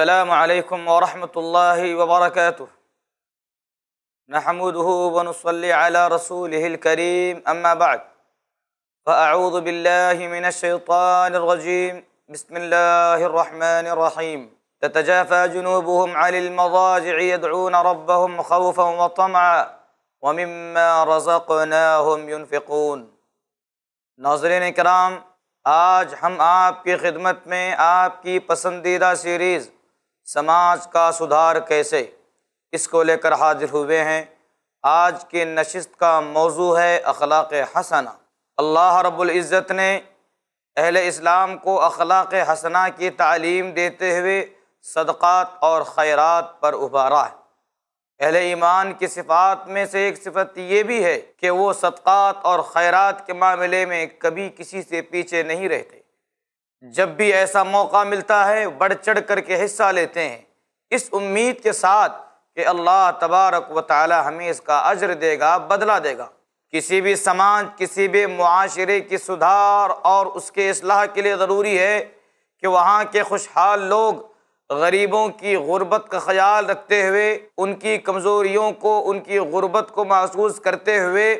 السلام عليكم ورحمة الله وبركاته نحمده ونصلي على رسوله الكريم أما بعد فأعوذ بالله من الشيطان الرجيم بسم الله الرحمن الرحيم تتجافى جنوبهم على المضاجع يدعون ربهم خوفا وطمعا ومما رزقناهم ينفقون ناظرين الكرام آج ہم آپ کی خدمت میں آپ کی پسندیدہ سیریز سماج کا سدھار کیسے اس کو لے کر حاضر ہوئے ہیں آج کے نشست کا موضوع ہے اخلاق حسنہ اللہ رب العزت نے اہل اسلام کو اخلاق حسنہ کی تعلیم دیتے ہوئے صدقات اور خیرات پر ابھارا ہے اہل ایمان کی صفات میں سے ایک صفت یہ بھی ہے کہ وہ صدقات اور خیرات کے معاملے میں کبھی کسی سے پیچھے نہیں رہتے جب بھی ایسا موقع ملتا ہے بڑھ چڑھ کر کے حصہ لیتے ہیں اس امید کے ساتھ کہ اللہ تبارک و تعالی ہمیں اس کا عجر دے گا بدلہ دے گا کسی بھی سماج کسی بھی معاشرے کی سدھار اور اس کے اصلاح کے لیے ضروری ہے کہ وہاں کے خوشحال لوگ غریبوں کی غربت کا خیال رکھتے ہوئے ان کی کمزوریوں کو ان کی غربت کو محسوس کرتے ہوئے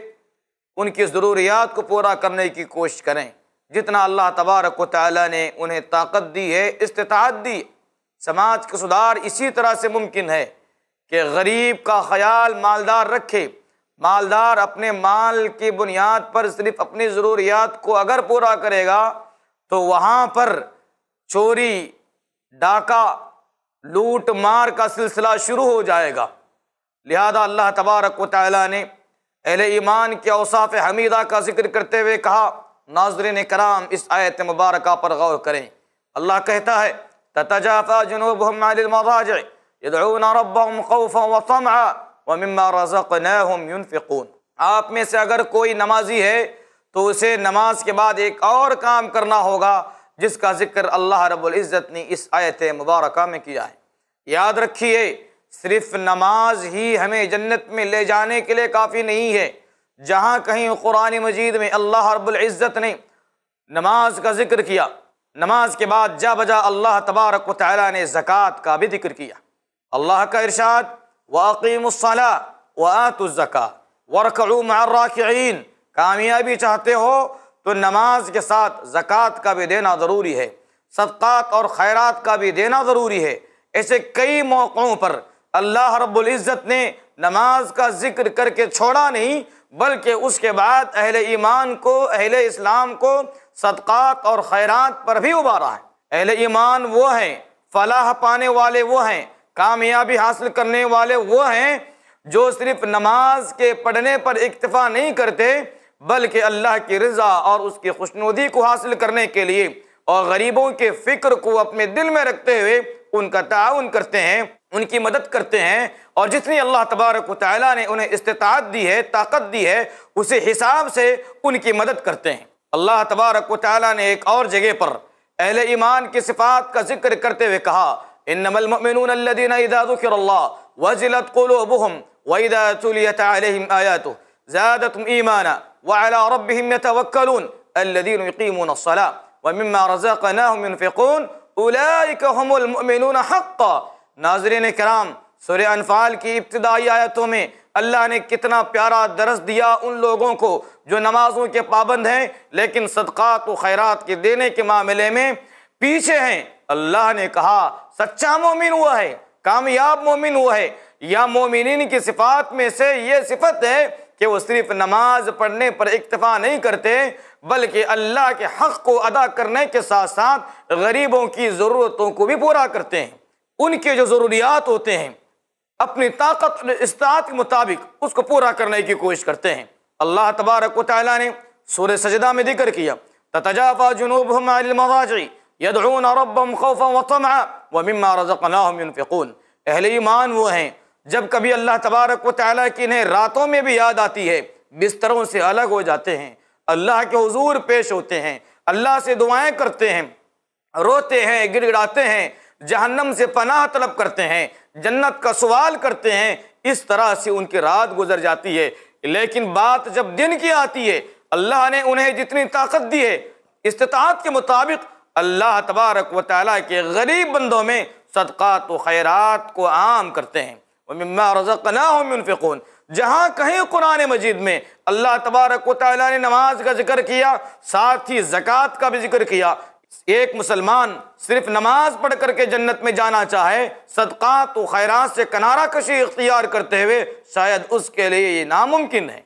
ان کی ضروریات کو پورا کرنے کی کوشش کریں جتنا اللہ تبارک و تعالیٰ نے انہیں طاقت دی ہے استطاعت دی سماج کا سدھار اسی طرح سے ممکن ہے کہ غریب کا خیال مالدار رکھے مالدار اپنے مال کی بنیاد پر صرف اپنی ضروریات کو اگر پورا کرے گا تو وہاں پر چوری ڈاکہ لوٹ مار کا سلسلہ شروع ہو جائے گا لہذا اللہ تبارک و تعالیٰ نے اہل ایمان کے اوصاف حمیدہ کا ذکر کرتے ہوئے کہا ناظرین کرام اس آیت مبارکہ پر غور کریں اللہ کہتا ہے تتجافا المضاجع وطمعا ومما آپ میں سے اگر کوئی نمازی ہے تو اسے نماز کے بعد ایک اور کام کرنا ہوگا جس کا ذکر اللہ رب العزت نے اس آیت مبارکہ میں کیا ہے یاد رکھیے صرف نماز ہی ہمیں جنت میں لے جانے کے لیے کافی نہیں ہے جہاں کہیں قرآن مجید میں اللہ رب العزت نے نماز کا ذکر کیا نماز کے بعد جا بجا اللہ تبارک و تعالی نے زکوٰۃ کا بھی ذکر کیا اللہ کا ارشاد و عقیم الصلاح وعت الزکا ورقعم عراکین کامیابی چاہتے ہو تو نماز کے ساتھ زکوٰۃ کا بھی دینا ضروری ہے صدقات اور خیرات کا بھی دینا ضروری ہے ایسے کئی موقعوں پر اللہ رب العزت نے نماز کا ذکر کر کے چھوڑا نہیں بلکہ اس کے بعد اہل ایمان کو اہل اسلام کو صدقات اور خیرات پر بھی ابارا اہل ایمان وہ ہیں فلاح پانے والے وہ ہیں کامیابی حاصل کرنے والے وہ ہیں جو صرف نماز کے پڑھنے پر اکتفا نہیں کرتے بلکہ اللہ کی رضا اور اس کی خوشنودی کو حاصل کرنے کے لیے اور غریبوں کے فکر کو اپنے دل میں رکھتے ہوئے ان کا تعاون کرتے ہیں ان کی مدد کرتے ہیں اور جتنی اللہ تبارک و تعالیٰ نے انہیں استطاعت دی ہے طاقت دی ہے اسے حساب سے ان کی مدد کرتے ہیں اللہ تبارک و تعالیٰ نے ایک اور جگہ پر اہل ایمان کی صفات کا ذکر کرتے ہوئے کہا انما المؤمنون الذين اذا ذكر الله وجلت قلوبهم واذا تليت عليهم اياته زادتهم ايمانا وعلى ربهم يتوكلون الذين يقيمون الصلاه ومما رزقناهم ينفقون اولئك هم المؤمنون حقا ناظرین کرام سورہ انفال کی ابتدائی آیتوں میں اللہ نے کتنا پیارا درس دیا ان لوگوں کو جو نمازوں کے پابند ہیں لیکن صدقات و خیرات کے دینے کے معاملے میں پیچھے ہیں اللہ نے کہا سچا مومن ہوا ہے کامیاب مومن ہوا ہے یا مومنین کی صفات میں سے یہ صفت ہے کہ وہ صرف نماز پڑھنے پر اکتفا نہیں کرتے بلکہ اللہ کے حق کو ادا کرنے کے ساتھ ساتھ غریبوں کی ضرورتوں کو بھی پورا کرتے ہیں ان کے جو ضروریات ہوتے ہیں اپنی طاقت استاد کے مطابق اس کو پورا کرنے کی کوشش کرتے ہیں اللہ تبارک و تعالیٰ نے سور سجدہ میں ذکر کیا يُنفِقُونَ اہل ایمان وہ ہیں جب کبھی اللہ تبارک و تعالیٰ کی انہیں راتوں میں بھی یاد آتی ہے بستروں سے الگ ہو جاتے ہیں اللہ کے حضور پیش ہوتے ہیں اللہ سے دعائیں کرتے ہیں روتے ہیں گڑاتے ہیں جہنم سے پناہ طلب کرتے ہیں جنت کا سوال کرتے ہیں اس طرح سے ان کی رات گزر جاتی ہے لیکن بات جب دن کی آتی ہے اللہ نے انہیں جتنی طاقت دی ہے استطاعت کے مطابق اللہ تبارک و تعالیٰ کے غریب بندوں میں صدقات و خیرات کو عام کرتے ہیں وَمِمَّا رَزَقْنَاهُمْ نہ جہاں کہیں قرآن مجید میں اللہ تبارک و تعالیٰ نے نماز کا ذکر کیا ساتھ ہی زکوٰۃ کا بھی ذکر کیا ایک مسلمان صرف نماز پڑھ کر کے جنت میں جانا چاہے صدقات و خیرات سے کنارہ کشی اختیار کرتے ہوئے شاید اس کے لیے یہ ناممکن ہے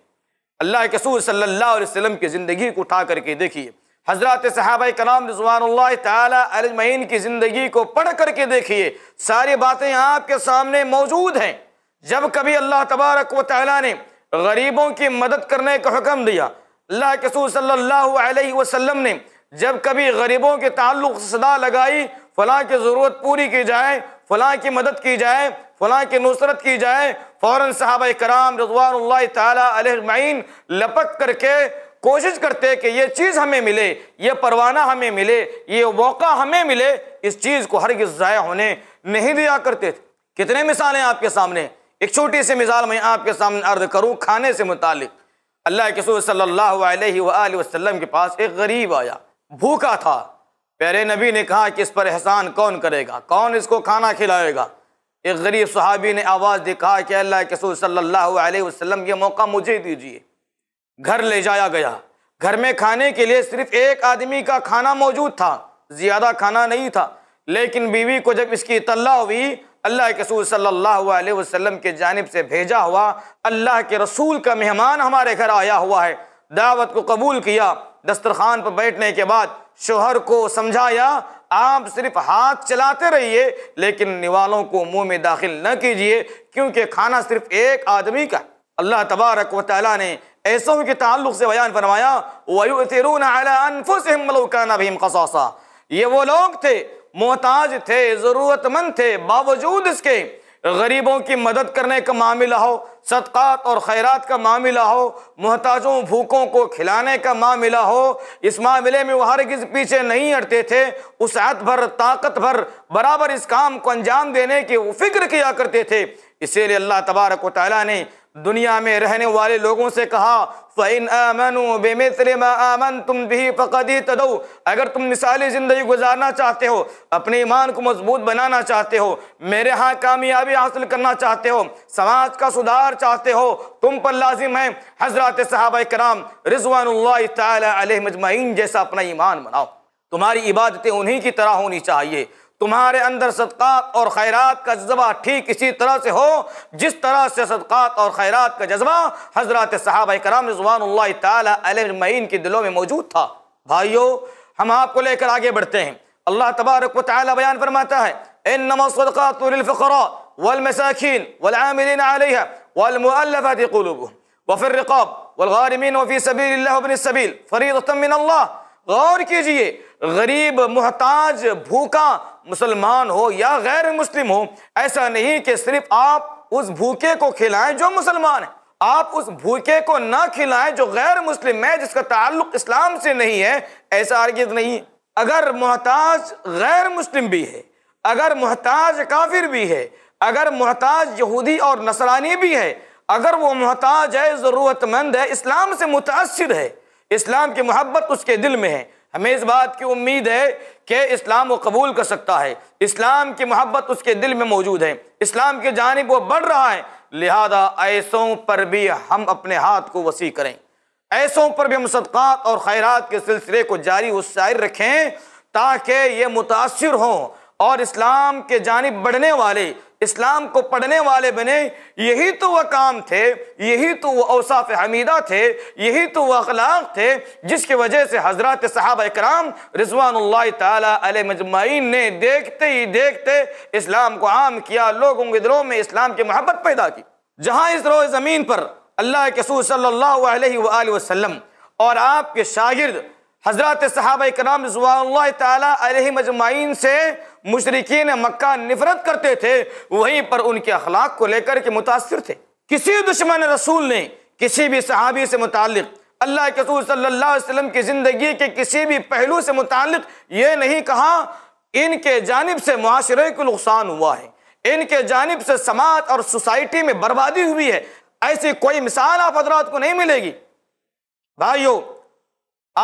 اللہ کے سور صلی اللہ علیہ وسلم کی زندگی کو اٹھا کر کے دیکھیے حضرات صحابہ کلام رضوان اللہ تعالیٰ علمین کی زندگی کو پڑھ کر کے دیکھیے ساری باتیں آپ کے سامنے موجود ہیں جب کبھی اللہ تبارک و تعالیٰ نے غریبوں کی مدد کرنے کا حکم دیا اللہ کے سور صلی اللہ علیہ وسلم نے جب کبھی غریبوں کے تعلق صدا لگائی فلاں کی ضرورت پوری کی جائے فلاں کی مدد کی جائے فلاں کی نصرت کی جائے فوراً صحابہ کرام رضوان اللہ تعالیٰ علیہ معین لپک کر کے کوشش کرتے کہ یہ چیز ہمیں ملے یہ پروانہ ہمیں ملے یہ موقع ہمیں ملے اس چیز کو ہرگز ضائع ہونے نہیں دیا کرتے تھے کتنے مثالیں آپ کے سامنے ایک چھوٹی سی مثال میں آپ کے سامنے عرض کروں کھانے سے متعلق اللہ کے صلی اللہ علیہ وآلہ وسلم کے پاس ایک غریب آیا بھوکا تھا پیرے نبی نے کہا کہ اس پر احسان کون کرے گا کون اس کو کھانا کھلائے گا ایک غریب صحابی نے آواز دکھا کہ اللہ کسور صلی اللہ علیہ وسلم یہ موقع مجھے دیجیے گھر لے جایا گیا گھر میں کھانے کے لیے صرف ایک آدمی کا کھانا موجود تھا زیادہ کھانا نہیں تھا لیکن بیوی کو جب اس کی اطلاع ہوئی اللہ کسور صلی اللہ علیہ وسلم کے جانب سے بھیجا ہوا اللہ کے رسول کا مہمان ہمارے گھر آیا ہوا ہے دعوت کو قبول کیا دسترخوان پر بیٹھنے کے بعد شوہر کو سمجھایا آپ صرف ہاتھ چلاتے رہیے لیکن نوالوں کو منہ میں داخل نہ کیجیے کیونکہ کھانا صرف ایک آدمی کا اللہ تبارک و تعالیٰ نے ایسوں کے تعلق سے بیان فرمایا یہ وہ لوگ تھے محتاج تھے ضرورت مند تھے باوجود اس کے غریبوں کی مدد کرنے کا معاملہ ہو صدقات اور خیرات کا معاملہ ہو محتاجوں بھوکوں کو کھلانے کا معاملہ ہو اس معاملے میں وہ ہر پیچھے نہیں ہٹتے تھے اسعت بھر طاقت بھر برابر اس کام کو انجام دینے کے فکر کیا کرتے تھے اسی لیے اللہ تبارک و تعالیٰ نے دنیا میں رہنے والے لوگوں سے کہا فَإِنْ آمَنُوا مَا بِهِ اگر تم مثالی زندگی گزارنا چاہتے ہو اپنے ایمان کو مضبوط بنانا چاہتے ہو میرے ہاں کامیابی حاصل کرنا چاہتے ہو سماج کا سدھار چاہتے ہو تم پر لازم ہے حضرات صحابہ کرام رضوان اللہ تعالی علیہ مجمعین جیسا اپنا ایمان بناؤ تمہاری عبادتیں انہی کی طرح ہونی چاہیے تمہارے اندر صدقات اور خیرات کا جذبہ ٹھیک اسی طرح سے ہو جس طرح سے صدقات اور خیرات کا جذبہ حضرات صحابہ کرام رضوان اللہ تعالیٰ علیہ المعین کے دلوں میں موجود تھا بھائیو ہم آپ کو لے کر آگے بڑھتے ہیں اللہ تبارک و تعالیٰ بیان فرماتا ہے انما الصدقات للفقراء والمساكين والعاملين عليها والمؤلفات قلوبهم وفي الرقاب والغارمين وفي سبيل الله ابن السبيل فريضة من الله غور کیجئے غریب محتاج بھوکا مسلمان ہو یا غیر مسلم ہو ایسا نہیں کہ صرف آپ اس بھوکے کو کھلائیں جو مسلمان آپ اس بھوکے کو نہ کھلائیں جو غیر مسلم ہے جس کا تعلق اسلام سے نہیں ہے ایسا عرگ نہیں اگر محتاج غیر مسلم بھی ہے اگر محتاج کافر بھی ہے اگر محتاج یہودی اور نصرانی بھی ہے اگر وہ محتاج ہے ضرورت مند ہے اسلام سے متاثر ہے اسلام کی محبت اس کے دل میں ہے ہمیں اس بات کی امید ہے کہ اسلام وہ قبول کر سکتا ہے اسلام کی محبت اس کے دل میں موجود ہے اسلام کی جانب وہ بڑھ رہا ہے لہذا ایسوں پر بھی ہم اپنے ہاتھ کو وسیع کریں ایسوں پر بھی ہم صدقات اور خیرات کے سلسلے کو جاری و شاعر رکھیں تاکہ یہ متاثر ہوں اور اسلام کے جانب بڑھنے والے اسلام کو پڑھنے والے بنے یہی تو وہ کام تھے یہی تو وہ اوصاف حمیدہ تھے یہی تو وہ اخلاق تھے جس کی وجہ سے حضرات صحابہ اکرام رضوان اللہ تعالیٰ علیہ مجمعین نے دیکھتے ہی دیکھتے اسلام کو عام کیا لوگوں کے دلوں میں اسلام کی محبت پیدا کی جہاں اس روح زمین پر اللہ کے سور صلی اللہ علیہ وآلہ وسلم اور آپ کے شاگرد حضرات صحابہ اکرام رضوان اللہ تعالیٰ علیہ مجمعین سے مشرقین مکہ نفرت کرتے تھے وہیں پر ان کے اخلاق کو لے کر کے متاثر تھے کسی دشمن رسول نے کسی بھی صحابی سے متعلق اللہ کے رسول صلی اللہ علیہ وسلم کی زندگی کے کسی بھی پہلو سے متعلق یہ نہیں کہا ان کے جانب سے معاشرے کو نقصان ہوا ہے ان کے جانب سے سماعت اور سوسائٹی میں بربادی ہوئی ہے ایسی کوئی مثال آپ حضرات کو نہیں ملے گی بھائیو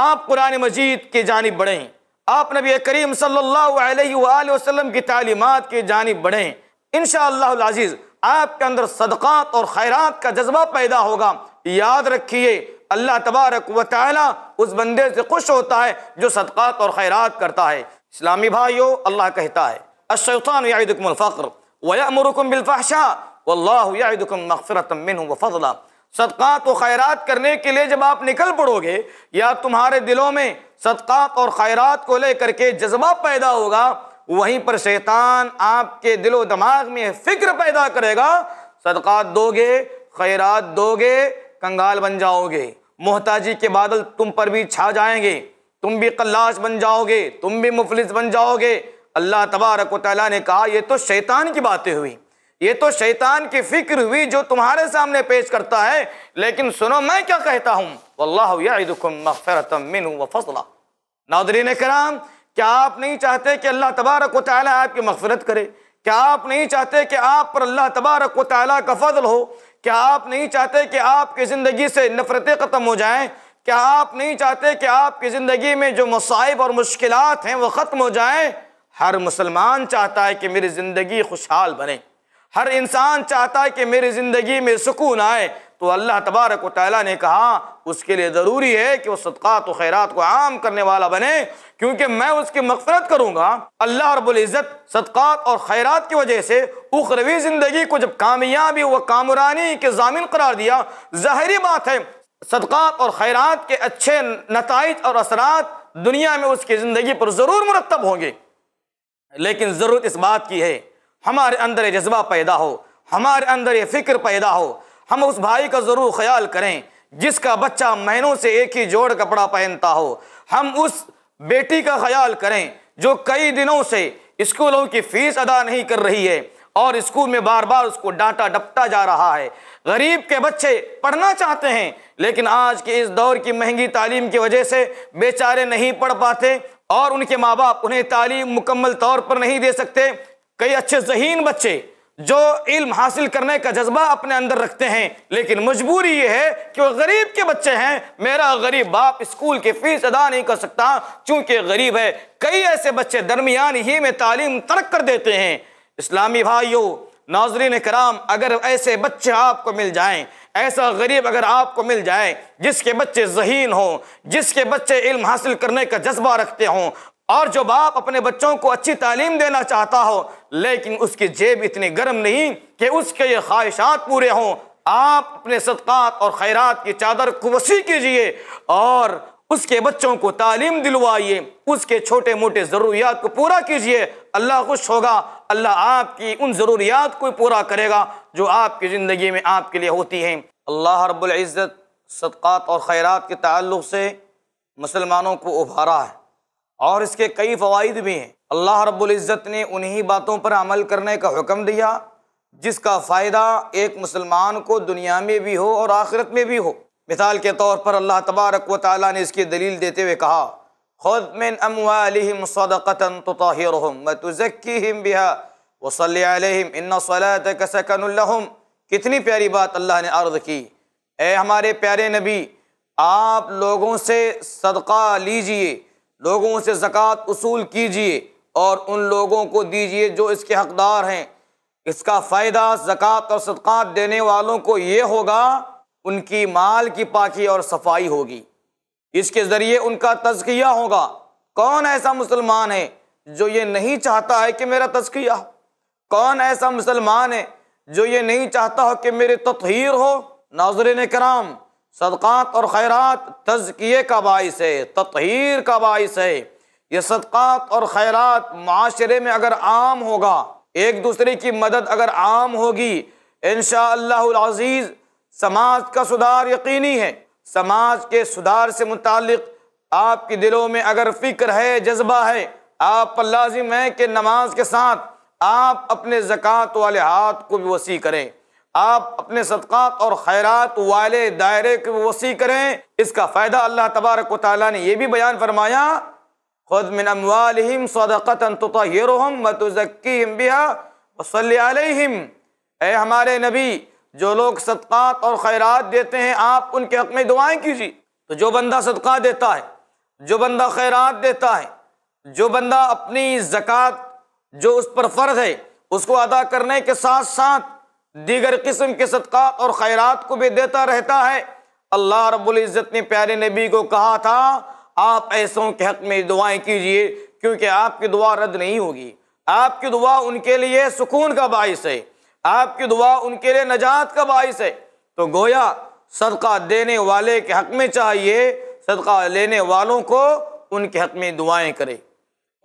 آپ قرآن مجید کی جانب بڑھیں آپ نبی کریم صلی اللہ علیہ وآلہ وسلم کی تعلیمات کی جانب بڑھیں انشاءاللہ العزیز آپ کے اندر صدقات اور خیرات کا جذبہ پیدا ہوگا یاد رکھیے اللہ تبارک و تعالی اس بندے سے خوش ہوتا ہے جو صدقات اور خیرات کرتا ہے اسلامی بھائیو اللہ کہتا ہے الشیطان یعیدکم الفقر ویأمرکم بالفحشاء واللہ یعیدکم مغفرتا منہ وفضلا صدقات و خیرات کرنے کے لیے جب آپ نکل پڑو گے یا تمہارے دلوں میں صدقات اور خیرات کو لے کر کے جذبہ پیدا ہوگا وہیں پر شیطان آپ کے دل و دماغ میں فکر پیدا کرے گا صدقات دو گے خیرات دو گے کنگال بن جاؤ گے محتاجی کے بادل تم پر بھی چھا جائیں گے تم بھی قلاش بن جاؤ گے تم بھی مفلس بن جاؤ گے اللہ تبارک و تعالیٰ نے کہا یہ تو شیطان کی باتیں ہوئی یہ تو شیطان کی فکر ہوئی جو تمہارے سامنے پیش کرتا ہے لیکن سنو میں کیا کہتا ہوں مغفرتا منہ فضلہ ناظرین کرام کیا آپ نہیں چاہتے کہ اللہ تبارک و تعالیٰ آپ کی مغفرت کرے کیا آپ نہیں چاہتے کہ آپ پر اللہ تبارک و تعالیٰ کا فضل ہو کیا آپ نہیں چاہتے کہ آپ کی زندگی سے نفرتیں ختم ہو جائیں کیا آپ نہیں چاہتے کہ آپ کی زندگی میں جو مصائب اور مشکلات ہیں وہ ختم ہو جائیں ہر مسلمان چاہتا ہے کہ میری زندگی خوشحال بنے ہر انسان چاہتا ہے کہ میری زندگی میں سکون آئے تو اللہ تبارک و تعالیٰ نے کہا اس کے لیے ضروری ہے کہ وہ صدقات و خیرات کو عام کرنے والا بنے کیونکہ میں اس کی مغفرت کروں گا اللہ رب العزت صدقات اور خیرات کی وجہ سے اخروی زندگی کو جب کامیابی و کامرانی کے ضامن قرار دیا ظاہری بات ہے صدقات اور خیرات کے اچھے نتائج اور اثرات دنیا میں اس کی زندگی پر ضرور مرتب ہوں گے لیکن ضرورت اس بات کی ہے ہمارے اندر جذبہ پیدا ہو ہمارے اندر یہ فکر پیدا ہو ہم اس بھائی کا ضرور خیال کریں جس کا بچہ مہینوں سے ایک ہی جوڑ کپڑا پہنتا ہو ہم اس بیٹی کا خیال کریں جو کئی دنوں سے اسکولوں کی فیس ادا نہیں کر رہی ہے اور اسکول میں بار بار اس کو ڈانٹا ڈپٹا جا رہا ہے غریب کے بچے پڑھنا چاہتے ہیں لیکن آج کے اس دور کی مہنگی تعلیم کی وجہ سے بیچارے نہیں پڑھ پاتے اور ان کے ماں باپ انہیں تعلیم مکمل طور پر نہیں دے سکتے کئی اچھے ذہین بچے جو علم حاصل کرنے کا جذبہ اپنے اندر رکھتے ہیں لیکن مجبوری یہ ہے کہ وہ غریب کے بچے ہیں میرا غریب باپ اسکول کی فیس ادا نہیں کر سکتا چونکہ غریب ہے کئی ایسے بچے درمیان ہی میں تعلیم ترک کر دیتے ہیں اسلامی بھائیو ناظرین کرام اگر ایسے بچے آپ کو مل جائیں ایسا غریب اگر آپ کو مل جائے جس کے بچے ذہین ہوں جس کے بچے علم حاصل کرنے کا جذبہ رکھتے ہوں اور جو باپ اپنے بچوں کو اچھی تعلیم دینا چاہتا ہو لیکن اس کی جیب اتنی گرم نہیں کہ اس کے یہ خواہشات پورے ہوں آپ اپنے صدقات اور خیرات کی چادر کو وسیع کیجئے اور اس کے بچوں کو تعلیم دلوائیے اس کے چھوٹے موٹے ضروریات کو پورا کیجئے اللہ خوش ہوگا اللہ آپ کی ان ضروریات کو پورا کرے گا جو آپ کی زندگی میں آپ کے لیے ہوتی ہیں اللہ رب العزت صدقات اور خیرات کے تعلق سے مسلمانوں کو ابھارا ہے اور اس کے کئی فوائد بھی ہیں اللہ رب العزت نے انہی باتوں پر عمل کرنے کا حکم دیا جس کا فائدہ ایک مسلمان کو دنیا میں بھی ہو اور آخرت میں بھی ہو مثال کے طور پر اللہ تبارک و تعالیٰ نے اس کی دلیل دیتے ہوئے کہا من علیہم ان صلاتک سکن کتنی پیاری بات اللہ نے عرض کی اے ہمارے پیارے نبی آپ لوگوں سے صدقہ لیجئے لوگوں سے زکوٰۃ اصول کیجیے اور ان لوگوں کو دیجیے جو اس کے حقدار ہیں اس کا فائدہ زکوٰۃ اور صدقات دینے والوں کو یہ ہوگا ان کی مال کی پاکی اور صفائی ہوگی اس کے ذریعے ان کا تزکیہ ہوگا کون ایسا مسلمان ہے جو یہ نہیں چاہتا ہے کہ میرا تذکیہ ہو کون ایسا مسلمان ہے جو یہ نہیں چاہتا ہو کہ میرے تطہیر ہو ناظرین کرام صدقات اور خیرات تزکیے کا باعث ہے تطہیر کا باعث ہے یہ صدقات اور خیرات معاشرے میں اگر عام ہوگا ایک دوسرے کی مدد اگر عام ہوگی ان شاء اللہ العزیز سماج کا سدھار یقینی ہے سماج کے سدھار سے متعلق آپ کے دلوں میں اگر فکر ہے جذبہ ہے آپ پر لازم ہے کہ نماز کے ساتھ آپ اپنے زکوٰۃ والے ہاتھ کو بھی وسیع کریں آپ اپنے صدقات اور خیرات والے دائرے کو وسیع کریں اس کا فائدہ اللہ تبارک و تعالیٰ نے یہ بھی بیان فرمایا خود من اموالہم و بیہا و صلی علیہم اے ہمارے نبی جو لوگ صدقات اور خیرات دیتے ہیں آپ ان کے حق میں دعائیں کیجیے تو جو بندہ صدقہ دیتا ہے جو بندہ خیرات دیتا ہے جو بندہ اپنی زکوٰۃ جو اس پر فرض ہے اس کو ادا کرنے کے ساتھ ساتھ دیگر قسم کے صدقات اور خیرات کو بھی دیتا رہتا ہے اللہ رب العزت نے پیارے نبی کو کہا تھا آپ ایسوں کے حق میں دعائیں کیجئے کیونکہ آپ کی دعا رد نہیں ہوگی آپ کی دعا ان کے لیے سکون کا باعث ہے آپ کی دعا ان کے لیے نجات کا باعث ہے تو گویا صدقہ دینے والے کے حق میں چاہیے صدقہ لینے والوں کو ان کے حق میں دعائیں کرے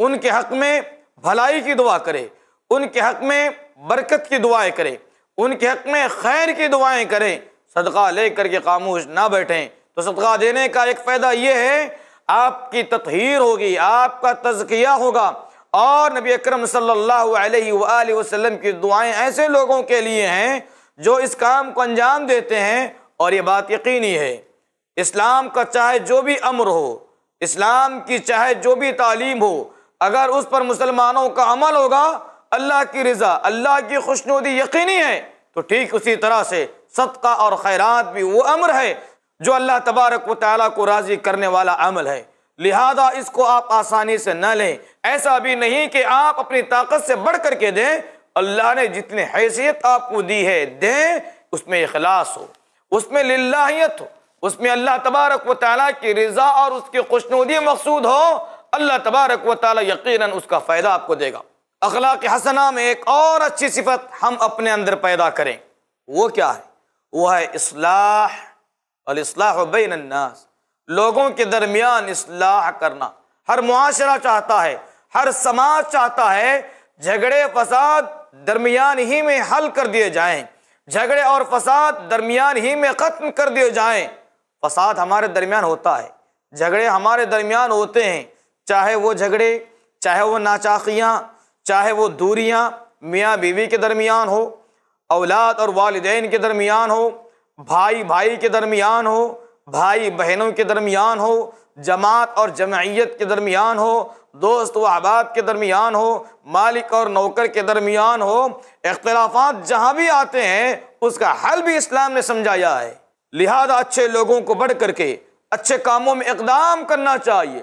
ان کے حق میں بھلائی کی دعا کرے ان کے حق میں برکت کی دعائیں کرے ان کے حق میں خیر کی دعائیں کریں صدقہ لے کر کے خاموش نہ بیٹھیں تو صدقہ دینے کا ایک فائدہ یہ ہے آپ کی تطہیر ہوگی آپ کا تزکیہ ہوگا اور نبی اکرم صلی اللہ علیہ وآلہ وسلم کی دعائیں ایسے لوگوں کے لیے ہیں جو اس کام کو انجام دیتے ہیں اور یہ بات یقینی ہے اسلام کا چاہے جو بھی امر ہو اسلام کی چاہے جو بھی تعلیم ہو اگر اس پر مسلمانوں کا عمل ہوگا اللہ کی رضا اللہ کی خوشنودی یقینی ہے تو ٹھیک اسی طرح سے صدقہ اور خیرات بھی وہ امر ہے جو اللہ تبارک و تعالیٰ کو راضی کرنے والا عمل ہے لہذا اس کو آپ آسانی سے نہ لیں ایسا بھی نہیں کہ آپ اپنی طاقت سے بڑھ کر کے دیں اللہ نے جتنے حیثیت آپ کو دی ہے دیں اس میں اخلاص ہو اس میں للہیت ہو اس میں اللہ تبارک و تعالیٰ کی رضا اور اس کی خوشنودی مقصود ہو اللہ تبارک و تعالیٰ یقیناً اس کا فائدہ آپ کو دے گا اخلاق حسنہ میں ایک اور اچھی صفت ہم اپنے اندر پیدا کریں وہ کیا ہے وہ ہے اصلاح الاصلاح بین الناس لوگوں کے درمیان اصلاح کرنا ہر معاشرہ چاہتا ہے ہر سماج چاہتا ہے جھگڑے فساد درمیان ہی میں حل کر دیے جائیں جھگڑے اور فساد درمیان ہی میں ختم کر دیے جائیں فساد ہمارے درمیان ہوتا ہے جھگڑے ہمارے درمیان ہوتے ہیں چاہے وہ جھگڑے چاہے وہ ناچاقیاں چاہے وہ دوریاں میاں بیوی کے درمیان ہو اولاد اور والدین کے درمیان ہو بھائی بھائی کے درمیان ہو بھائی بہنوں کے درمیان ہو جماعت اور جمعیت کے درمیان ہو دوست و احباب کے درمیان ہو مالک اور نوکر کے درمیان ہو اختلافات جہاں بھی آتے ہیں اس کا حل بھی اسلام نے سمجھایا ہے لہذا اچھے لوگوں کو بڑھ کر کے اچھے کاموں میں اقدام کرنا چاہیے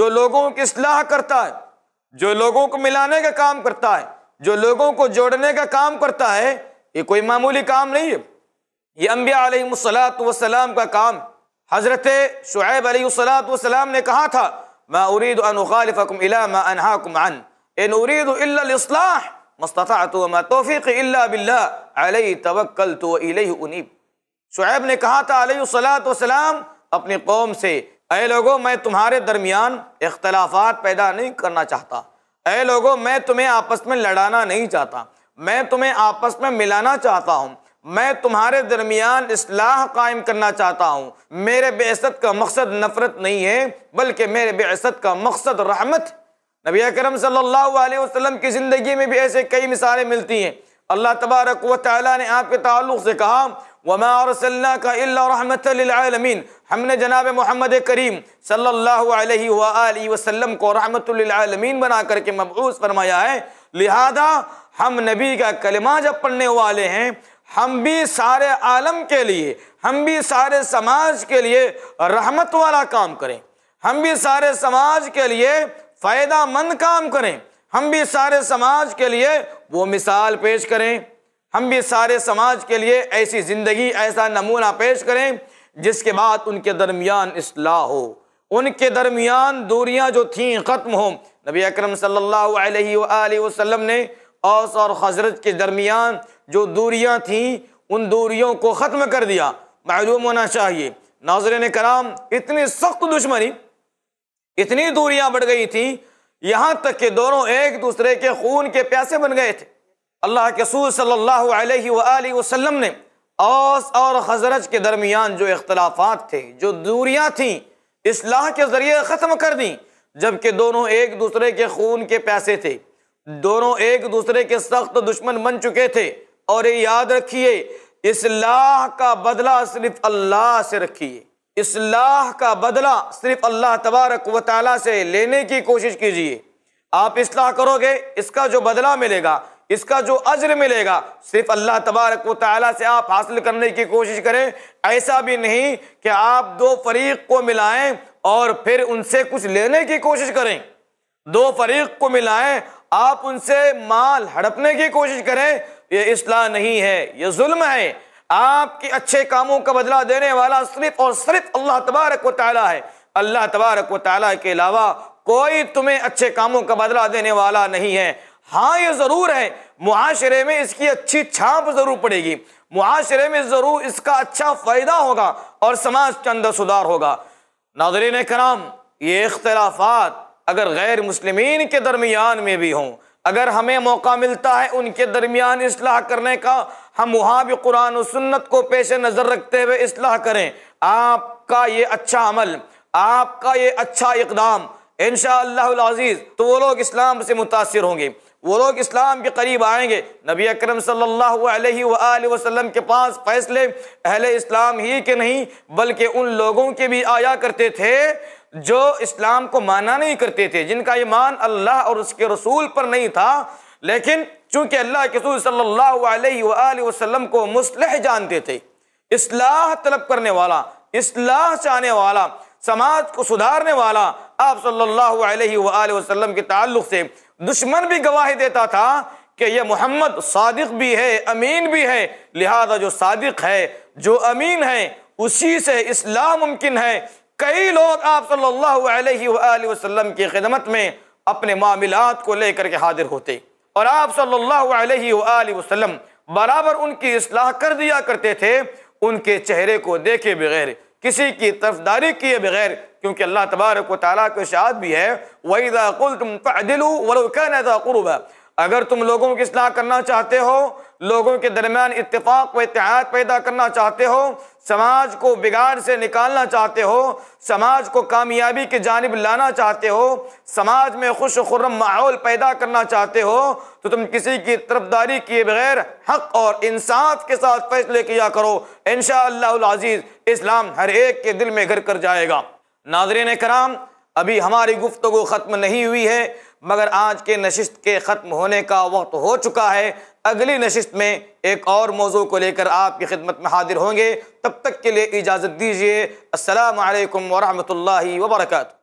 جو لوگوں کی اصلاح کرتا ہے جو لوگوں کو ملانے کا کام کرتا ہے جو لوگوں کو جوڑنے کا کام کرتا ہے یہ کوئی معمولی کام نہیں ہے یہ انبیاء علیہ السلاۃ وسلام کا کام حضرت شعیب علیہ السلاۃ وسلام نے کہا تھا ما ارید ان غالف اکم علامہ انہا کم ان ان ارید اللہ مستطعت وما توفیق الا باللہ علی توکلت و الیہ انیب شعیب نے کہا تھا علیہ السلاۃ وسلام اپنی قوم سے اے لوگوں میں تمہارے درمیان اختلافات پیدا نہیں کرنا چاہتا اے لوگوں میں تمہیں آپس میں لڑانا نہیں چاہتا میں تمہیں آپس میں ملانا چاہتا ہوں میں تمہارے درمیان اصلاح قائم کرنا چاہتا ہوں میرے بعثت کا مقصد نفرت نہیں ہے بلکہ میرے بعثت کا مقصد رحمت نبی اکرم صلی اللہ علیہ وسلم کی زندگی میں بھی ایسے کئی مثالیں ملتی ہیں اللہ تبارک و تعالیٰ نے آپ کے تعلق سے کہا وما ماور صلی اللہ کا ہم نے جناب محمد کریم صلی اللہ علیہ وآلہ وسلم کو رحمت للعالمین بنا کر کے مبعوث فرمایا ہے لہذا ہم نبی کا کلمہ جب پڑھنے والے ہیں ہم بھی سارے عالم کے لیے ہم بھی سارے سماج کے لیے رحمت والا کام کریں ہم بھی سارے سماج کے لیے فائدہ مند کام کریں ہم بھی سارے سماج کے لیے وہ مثال پیش کریں ہم بھی سارے سماج کے لیے ایسی زندگی ایسا نمونہ پیش کریں جس کے بعد ان کے درمیان اصلاح ہو ان کے درمیان دوریاں جو تھیں ختم ہوں نبی اکرم صلی اللہ علیہ وآلہ وسلم نے اوس اور حضرت کے درمیان جو دوریاں تھیں ان دوریوں کو ختم کر دیا معلوم ہونا چاہیے ناظرین کرام اتنی سخت دشمنی اتنی دوریاں بڑھ گئی تھیں یہاں تک کہ دونوں ایک دوسرے کے خون کے پیاسے بن گئے تھے اللہ کے سور صلی اللہ علیہ وآلہ وسلم نے اوس اور حضرت کے درمیان جو اختلافات تھے جو دوریاں تھیں اصلاح کے ذریعے ختم کر دیں جبکہ دونوں ایک دوسرے کے خون کے پیسے تھے دونوں ایک دوسرے کے سخت دشمن بن چکے تھے اور یہ یاد رکھیے اصلاح کا بدلہ صرف اللہ سے رکھیے اصلاح کا بدلہ صرف اللہ تبارک و تعالیٰ سے لینے کی کوشش کیجیے آپ اصلاح کرو گے اس کا جو بدلہ ملے گا اس کا جو عجر ملے گا صرف اللہ تبارک و تعالیٰ سے آپ حاصل کرنے کی کوشش کریں ایسا بھی نہیں کہ آپ دو فریق کو ملائیں اور پھر ان سے کچھ لینے کی کوشش کریں دو فریق کو ملائیں آپ ان سے مال ہڑپنے کی کوشش کریں یہ اصلاح نہیں ہے یہ ظلم ہے آپ کے اچھے کاموں کا بدلہ دینے والا صرف اور صرف اللہ تبارک و تعالیٰ ہے اللہ تبارک و تعالیٰ کے علاوہ کوئی تمہیں اچھے کاموں کا بدلہ دینے والا نہیں ہے ہاں یہ ضرور ہے معاشرے میں اس کی اچھی چھاپ ضرور پڑے گی معاشرے میں ضرور اس کا اچھا فائدہ ہوگا اور سماج کے اندر سدھار ہوگا ناظرین کرام یہ اختلافات اگر غیر مسلمین کے درمیان میں بھی ہوں اگر ہمیں موقع ملتا ہے ان کے درمیان اصلاح کرنے کا ہم وہاں بھی قرآن و سنت کو پیش نظر رکھتے ہوئے اصلاح کریں آپ کا یہ اچھا عمل آپ کا یہ اچھا اقدام انشاءاللہ العزیز اللہ تو وہ لوگ اسلام سے متاثر ہوں گے وہ لوگ اسلام کے قریب آئیں گے نبی اکرم صلی اللہ علیہ وآلہ وسلم کے پاس فیصلے اہل اسلام ہی کے نہیں بلکہ ان لوگوں کے بھی آیا کرتے تھے جو اسلام کو مانا نہیں کرتے تھے جن کا ایمان اللہ اور اس کے رسول پر نہیں تھا لیکن چونکہ اللہ کے رسول صلی اللہ علیہ وآلہ وسلم کو مصلح جانتے تھے اصلاح طلب کرنے والا اصلاح چاہنے والا سماج کو سدھارنے والا آپ صلی اللہ علیہ وآلہ وسلم کے تعلق سے دشمن بھی گواہی دیتا تھا کہ یہ محمد صادق بھی ہے امین بھی ہے لہذا جو صادق ہے جو امین ہے اسی سے اسلام ممکن ہے کئی لوگ آپ صلی اللہ علیہ وآلہ وسلم کی خدمت میں اپنے معاملات کو لے کر کے حاضر ہوتے اور آپ صلی اللہ علیہ وآلہ وسلم برابر ان کی اصلاح کر دیا کرتے تھے ان کے چہرے کو دیکھے بغیر کسی کی طرفداری کیے بغیر کیونکہ اللہ تبارک و تعالیٰ کے شاد بھی ہے وَإِذَا قُلْتُمْ فَعْدِلُوا وَلَوْ كَانَ ذَا ہے اگر تم لوگوں کی اصلاح کرنا چاہتے ہو لوگوں کے درمیان اتفاق و اتحاد پیدا کرنا چاہتے ہو سماج کو بگاڑ سے نکالنا چاہتے ہو سماج کو کامیابی کی جانب لانا چاہتے ہو سماج میں خوش و خرم ماحول پیدا کرنا چاہتے ہو تو تم کسی کی طرفداری کیے بغیر حق اور انصاف کے ساتھ فیصلے کیا کرو انشاءاللہ العزیز اسلام ہر ایک کے دل میں گھر کر جائے گا ناظرین کرام ابھی ہماری گفتگو ختم نہیں ہوئی ہے مگر آج کے نشست کے ختم ہونے کا وقت ہو چکا ہے اگلی نشست میں ایک اور موضوع کو لے کر آپ کی خدمت میں حاضر ہوں گے تب تک کے لیے اجازت دیجیے السلام علیکم ورحمۃ اللہ وبرکاتہ